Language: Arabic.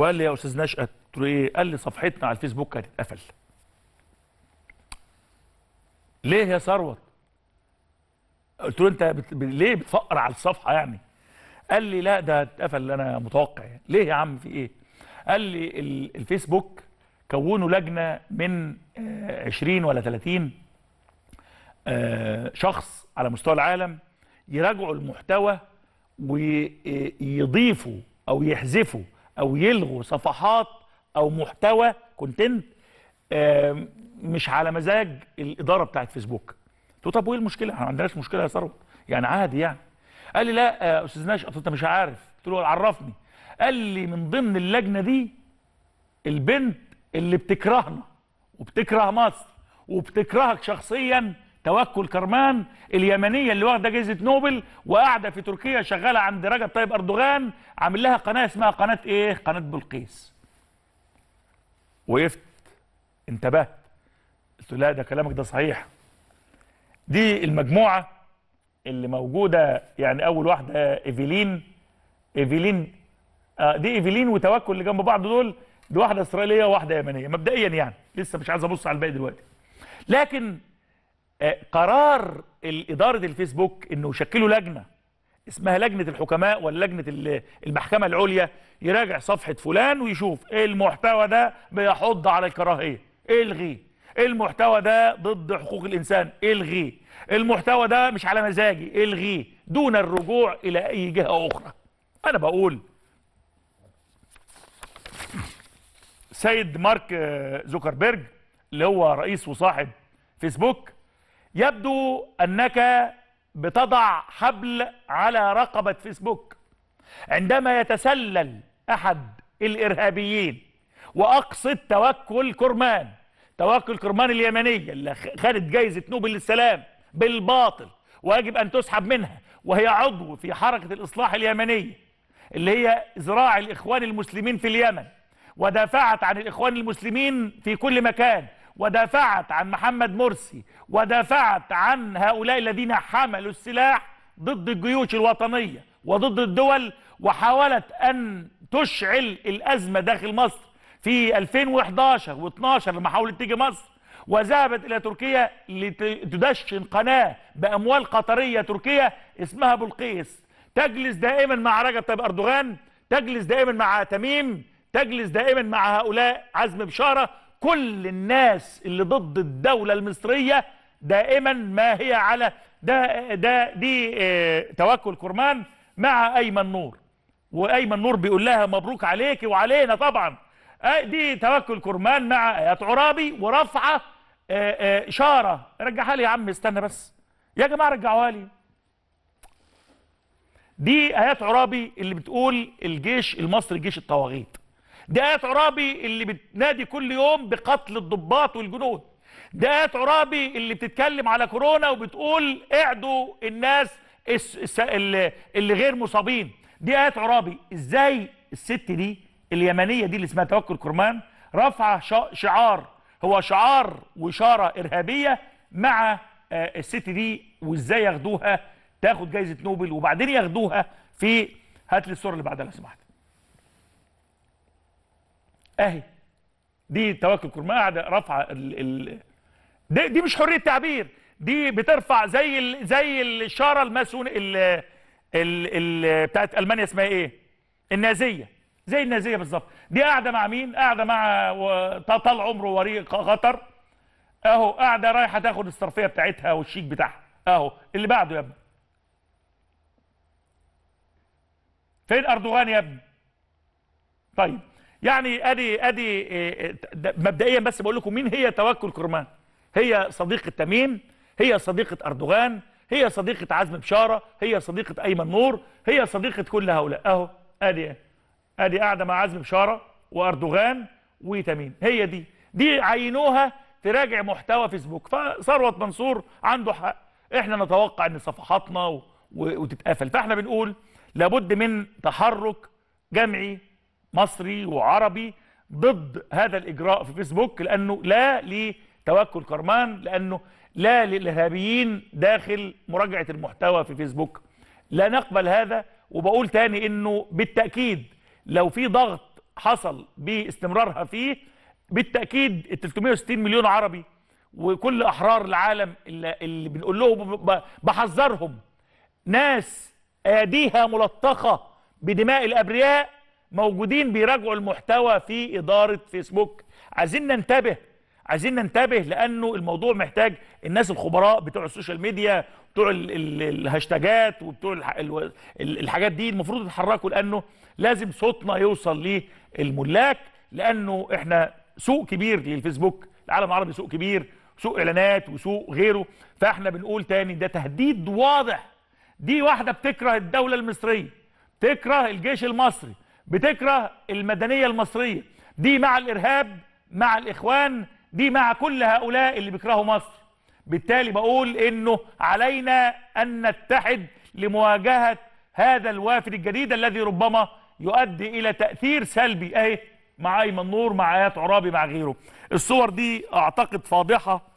وقال لي يا استاذ نشأت قلت له ايه قال لي صفحتنا على الفيسبوك هتتقفل ليه يا ثروت قلت له انت بت... ليه بتفقر على الصفحه يعني قال لي لا ده اتقفل انا متوقع يعني ليه يا عم في ايه قال لي الفيسبوك كونوا لجنه من 20 آه، ولا 30 آه، شخص على مستوى العالم يراجعوا المحتوى ويضيفوا آه، او يحذفوا او يلغوا صفحات او محتوى كونتنت مش على مزاج الاداره بتاعت فيسبوك قلت له طب وايه المشكله؟ احنا ما عندناش مشكله يا ثروت يعني عادي يعني قال لي لا آه، استاذ ناشئ قلت انت مش عارف قلت له عرفني قال لي من ضمن اللجنه دي البنت اللي بتكرهنا وبتكره مصر وبتكرهك شخصيا توكل كرمان اليمنيه اللي واخده جائزه نوبل وقاعده في تركيا شغاله عند رجب طيب اردوغان عامل لها قناه اسمها قناه ايه؟ قناه بلقيس. وقفت انتبهت قلت لا ده كلامك ده صحيح. دي المجموعه اللي موجوده يعني اول واحده ايفيلين ايفيلين آه دي ايفيلين وتوكل اللي جنب بعض دول دي واحده اسرائيليه وواحده يمنيه مبدئيا يعني لسه مش عايز ابص على الباقي دلوقتي. لكن آه، قرار إدارة الفيسبوك أنه يشكلوا لجنة اسمها لجنة الحكماء ولا لجنة المحكمة العليا يراجع صفحة فلان ويشوف إيه المحتوى ده بيحض على الكراهية إلغي إيه المحتوى ده ضد حقوق الإنسان إلغي المحتوى ده مش على مزاجي إلغي دون الرجوع إلى أي جهة أخرى أنا بقول سيد مارك زوكربيرج اللي هو رئيس وصاحب فيسبوك يبدو أنك بتضع حبل على رقبة فيسبوك عندما يتسلل أحد الإرهابيين وأقصد توكل كرمان توكل كرمان اليمنية اللي خدت جايزة نوبل للسلام بالباطل ويجب أن تسحب منها وهي عضو في حركة الإصلاح اليمنية اللي هي زراع الإخوان المسلمين في اليمن ودافعت عن الإخوان المسلمين في كل مكان ودافعت عن محمد مرسي ودافعت عن هؤلاء الذين حملوا السلاح ضد الجيوش الوطنية وضد الدول وحاولت أن تشعل الأزمة داخل مصر في 2011 و12 لما حاولت تيجي مصر وذهبت إلى تركيا لتدشن قناة بأموال قطرية تركية اسمها بلقيس تجلس دائما مع رجب طيب أردوغان تجلس دائما مع تميم تجلس دائما مع هؤلاء عزم بشارة كل الناس اللي ضد الدولة المصرية دائما ما هي على ده ده دي اه توكل كرمان مع ايمن نور وايمن نور بيقول لها مبروك عليكي وعلينا طبعا آه، دي توكل كرمان مع ايات عرابي ورفعه آه،, اه اشاره رجعها لي يا عم استنى بس يا جماعه رجعوها لي دي ايات عرابي اللي بتقول الجيش المصري جيش الطواغيت ده ترابي اللي بتنادي كل يوم بقتل الضباط والجنود ده ترابي اللي بتتكلم على كورونا وبتقول اعدوا الناس اللي غير مصابين دي ايات عرابي ازاي الست دي اليمنيه دي اللي اسمها توكل كرمان رافعه شعار هو شعار واشاره ارهابيه مع آه، الست دي وازاي ياخدوها تاخد جائزه نوبل وبعدين ياخدوها في هات لي الصوره اللي بعدها لو سمحت اهي دي تواكل كرماء قاعده رافعه ال... دي, دي مش حريه تعبير دي بترفع زي ال... زي الشاره الماسون ال... ال... ال... بتاعت المانيا اسمها ايه؟ النازيه زي النازيه بالظبط دي قاعده مع مين؟ قاعده مع طال عمره وري قطر اهو قاعده رايحه تاخد الصرفيه بتاعتها والشيك بتاعها اهو اللي بعده يا ابني فين اردوغان يا ابني؟ طيب يعني ادي ادي إيه، إيه، مبدئيا بس بقول لكم مين هي توكل كرمان هي صديقه تميم هي صديقه اردوغان هي صديقه عزمي بشاره هي صديقه ايمن نور هي صديقه كل هؤلاء اهو ادي ادي قاعده مع عزمي بشاره واردوغان وتميم هي دي دي عينوها تراجع محتوى فيسبوك فثروت منصور عنده حق احنا نتوقع ان صفحاتنا وتتقفل فاحنا بنقول لابد من تحرك جمعي مصري وعربي ضد هذا الإجراء في فيسبوك لأنه لا لتوكل كرمان لأنه لا للإرهابيين داخل مراجعة المحتوى في فيسبوك لا نقبل هذا وبقول تاني أنه بالتأكيد لو في ضغط حصل باستمرارها فيه بالتأكيد ال 360 مليون عربي وكل أحرار العالم اللي بنقول لهم بحذرهم ناس أيديها ملطخة بدماء الأبرياء موجودين بيراجعوا المحتوى في إدارة فيسبوك عايزين ننتبه عايزين ننتبه لأنه الموضوع محتاج الناس الخبراء بتوع السوشيال ميديا بتوع الهاشتاجات وبتوع الحاجات دي المفروض يتحركوا لأنه لازم صوتنا يوصل للملاك لأنه إحنا سوق كبير للفيسبوك العالم العربي سوق كبير سوق إعلانات وسوق غيره فإحنا بنقول تاني ده تهديد واضح دي واحدة بتكره الدولة المصرية بتكره الجيش المصري بتكره المدنية المصرية دي مع الإرهاب مع الإخوان دي مع كل هؤلاء اللي بيكرهوا مصر بالتالي بقول إنه علينا أن نتحد لمواجهة هذا الوافد الجديد الذي ربما يؤدي إلى تأثير سلبي أهي مع أيمن نور مع آيات عرابي مع غيره الصور دي أعتقد فاضحة